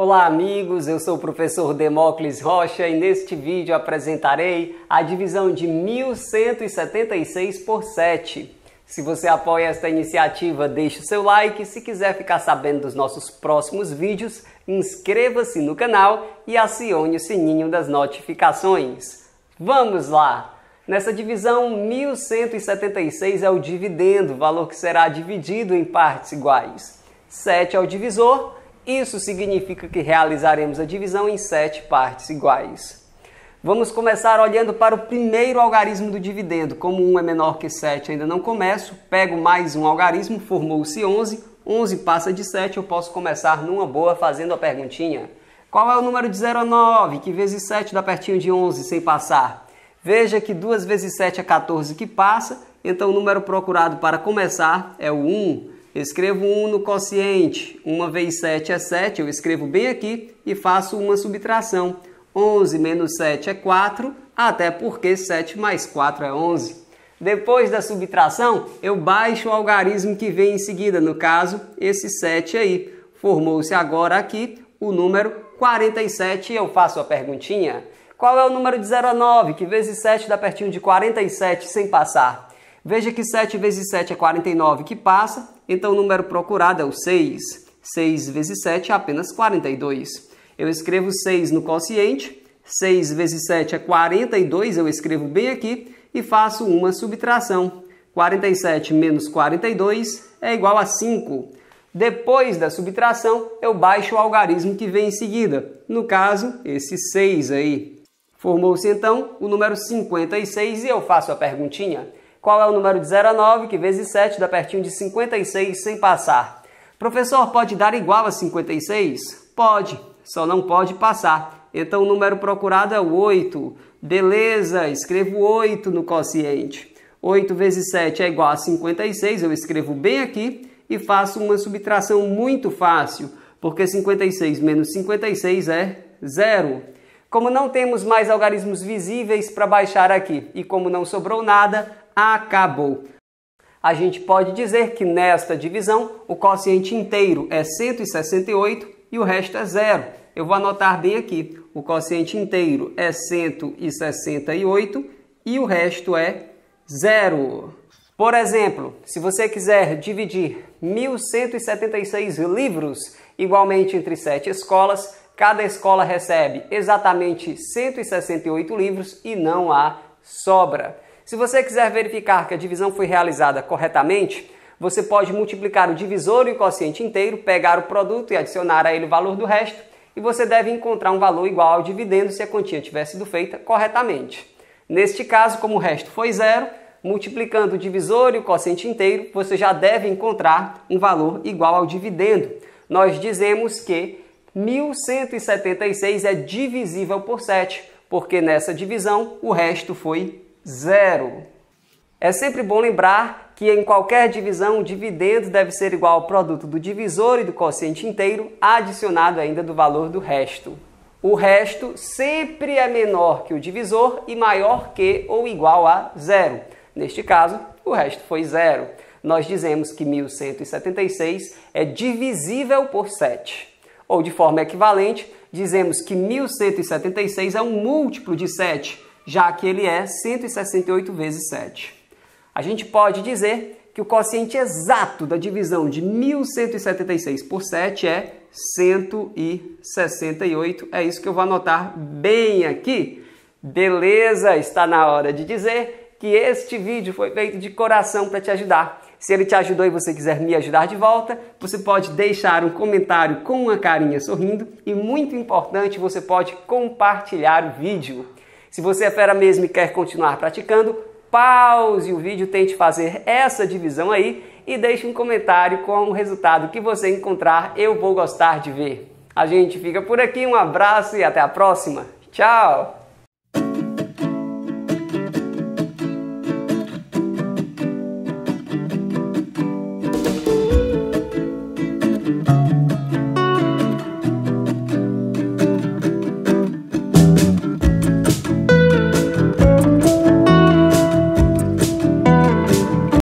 Olá, amigos. Eu sou o professor Demócles Rocha e neste vídeo apresentarei a divisão de 1176 por 7. Se você apoia esta iniciativa, deixe o seu like. Se quiser ficar sabendo dos nossos próximos vídeos, inscreva-se no canal e acione o sininho das notificações. Vamos lá! Nessa divisão, 1176 é o dividendo, valor que será dividido em partes iguais. 7 é o divisor isso significa que realizaremos a divisão em sete partes iguais. Vamos começar olhando para o primeiro algarismo do dividendo. Como 1 é menor que 7, ainda não começo. Pego mais um algarismo, formou-se 11. 11 passa de 7, eu posso começar numa boa fazendo a perguntinha. Qual é o número de 0 a 9, que vezes 7 dá pertinho de 11 sem passar? Veja que 2 vezes 7 é 14 que passa, então o número procurado para começar é o 1. Eu escrevo 1 no quociente, 1 vezes 7 é 7, eu escrevo bem aqui e faço uma subtração. 11 menos 7 é 4, até porque 7 mais 4 é 11. Depois da subtração, eu baixo o algarismo que vem em seguida, no caso, esse 7 aí. Formou-se agora aqui o número 47 e eu faço a perguntinha. Qual é o número de 0 a 9, que vezes 7 dá pertinho de 47 sem passar? Veja que 7 vezes 7 é 49 que passa, então o número procurado é o 6. 6 vezes 7 é apenas 42. Eu escrevo 6 no quociente, 6 vezes 7 é 42, eu escrevo bem aqui, e faço uma subtração. 47 menos 42 é igual a 5. Depois da subtração, eu baixo o algarismo que vem em seguida. No caso, esse 6 aí. Formou-se então o número 56 e eu faço a perguntinha. Qual é o número de 0 a 9, que vezes 7 dá pertinho de 56 sem passar. Professor, pode dar igual a 56? Pode, só não pode passar. Então o número procurado é o 8. Beleza, escrevo 8 no quociente. 8 vezes 7 é igual a 56, eu escrevo bem aqui e faço uma subtração muito fácil, porque 56 menos 56 é zero. Como não temos mais algarismos visíveis para baixar aqui e como não sobrou nada, acabou. A gente pode dizer que nesta divisão o quociente inteiro é 168 e o resto é zero. Eu vou anotar bem aqui. O quociente inteiro é 168 e o resto é zero. Por exemplo, se você quiser dividir 1176 livros igualmente entre sete escolas, cada escola recebe exatamente 168 livros e não há sobra. Se você quiser verificar que a divisão foi realizada corretamente, você pode multiplicar o divisor e o quociente inteiro, pegar o produto e adicionar a ele o valor do resto, e você deve encontrar um valor igual ao dividendo se a quantia tiver sido feita corretamente. Neste caso, como o resto foi zero, multiplicando o divisor e o quociente inteiro, você já deve encontrar um valor igual ao dividendo. Nós dizemos que 1176 é divisível por 7, porque nessa divisão o resto foi zero. É sempre bom lembrar que em qualquer divisão o dividendo deve ser igual ao produto do divisor e do quociente inteiro, adicionado ainda do valor do resto. O resto sempre é menor que o divisor e maior que ou igual a zero. Neste caso, o resto foi zero. Nós dizemos que 1176 é divisível por 7. Ou de forma equivalente, dizemos que 1176 é um múltiplo de 7, já que ele é 168 vezes 7. A gente pode dizer que o quociente exato da divisão de 1176 por 7 é 168. É isso que eu vou anotar bem aqui. Beleza, está na hora de dizer que este vídeo foi feito de coração para te ajudar. Se ele te ajudou e você quiser me ajudar de volta, você pode deixar um comentário com uma carinha sorrindo e, muito importante, você pode compartilhar o vídeo. Se você é fera mesmo e quer continuar praticando, pause o vídeo, tente fazer essa divisão aí e deixe um comentário com o resultado que você encontrar. Eu vou gostar de ver. A gente fica por aqui, um abraço e até a próxima. Tchau!